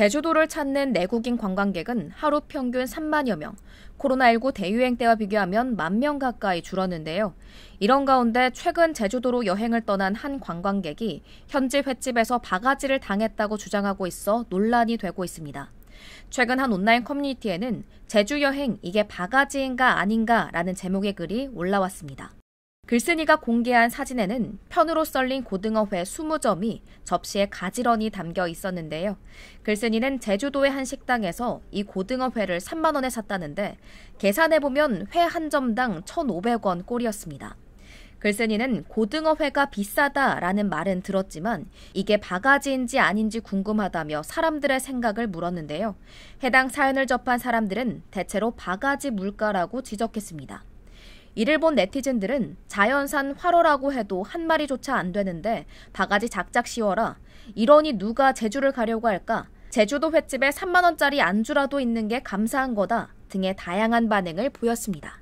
제주도를 찾는 내국인 관광객은 하루 평균 3만여 명, 코로나19 대유행 때와 비교하면 만 명 가까이 줄었는데요. 이런 가운데 최근 제주도로 여행을 떠난 한 관광객이 현지 횟집에서 바가지를 당했다고 주장하고 있어 논란이 되고 있습니다. 최근 한 온라인 커뮤니티에는 제주 여행 이게 바가지인가 아닌가라는 제목의 글이 올라왔습니다. 글쓴이가 공개한 사진에는 편으로 썰린 고등어회 20점이 접시에 가지런히 담겨 있었는데요. 글쓴이는 제주도의 한 식당에서 이 고등어회를 3만 원에 샀다는데 계산해 보면 회 한 점당 1,500원 꼴이었습니다. 글쓴이는 고등어회가 비싸다라는 말은 들었지만 이게 바가지인지 아닌지 궁금하다며 사람들의 생각을 물었는데요. 해당 사연을 접한 사람들은 대체로 바가지 물가라고 지적했습니다. 이를 본 네티즌들은 자연산 화로라고 해도 한 마리조차 안 되는데 바가지 작작 씌워라. 이러니 누가 제주를 가려고 할까? 제주도 횟집에 3만원짜리 안주라도 있는 게 감사한 거다. 등의 다양한 반응을 보였습니다.